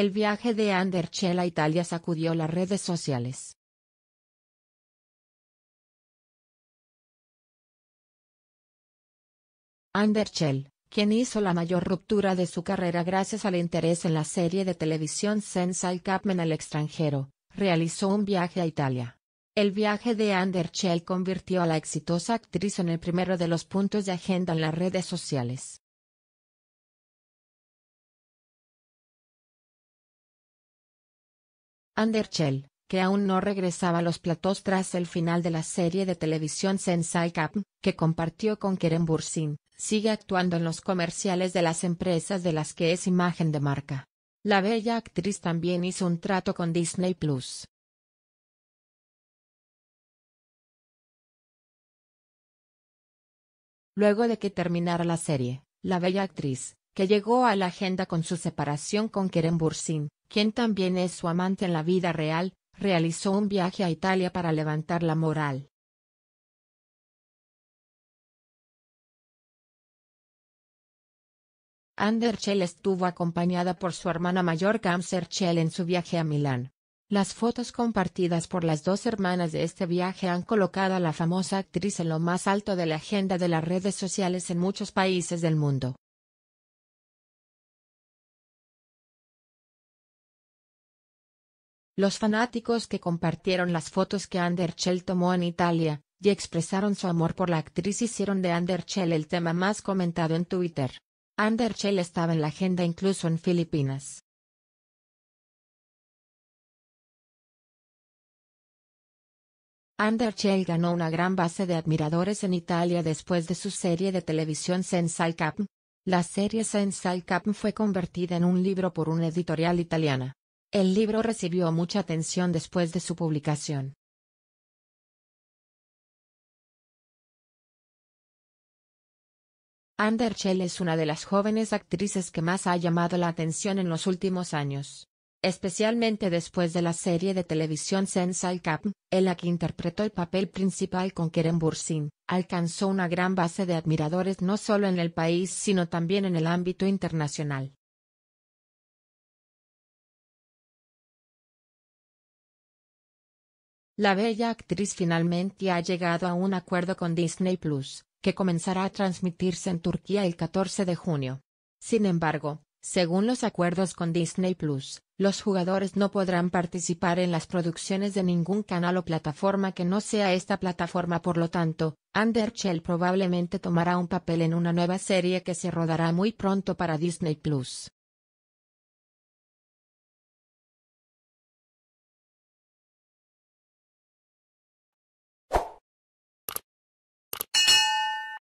El viaje de Anderchell a Italia sacudió las redes sociales. Anderchell, quien hizo la mayor ruptura de su carrera gracias al interés en la serie de televisión Sensei Capman al extranjero, realizó un viaje a Italia. El viaje de Anderchell convirtió a la exitosa actriz en el primero de los puntos de agenda en las redes sociales. Schell, que aún no regresaba a los platós tras el final de la serie de televisión Sensei Cap, que compartió con Keren Bursin, sigue actuando en los comerciales de las empresas de las que es imagen de marca. La bella actriz también hizo un trato con Disney Plus. Luego de que terminara la serie, la bella actriz, que llegó a la agenda con su separación con Keren Bursin, quien también es su amante en la vida real, realizó un viaje a Italia para levantar la moral. Anderchell estuvo acompañada por su hermana mayor Schell en su viaje a Milán. Las fotos compartidas por las dos hermanas de este viaje han colocado a la famosa actriz en lo más alto de la agenda de las redes sociales en muchos países del mundo. Los fanáticos que compartieron las fotos que Anderchel tomó en Italia, y expresaron su amor por la actriz hicieron de Anderchel el tema más comentado en Twitter. Anderchel estaba en la agenda incluso en Filipinas. Anderchel ganó una gran base de admiradores en Italia después de su serie de televisión Sensal Cap. La serie Sensal Cap fue convertida en un libro por una editorial italiana. El libro recibió mucha atención después de su publicación. Ander es una de las jóvenes actrices que más ha llamado la atención en los últimos años, especialmente después de la serie de televisión Sensal Cap, en la que interpretó el papel principal con Kerem Bursin, alcanzó una gran base de admiradores no solo en el país sino también en el ámbito internacional. La bella actriz finalmente ha llegado a un acuerdo con Disney Plus, que comenzará a transmitirse en Turquía el 14 de junio. Sin embargo, según los acuerdos con Disney Plus, los jugadores no podrán participar en las producciones de ningún canal o plataforma que no sea esta plataforma. Por lo tanto, Shell probablemente tomará un papel en una nueva serie que se rodará muy pronto para Disney Plus.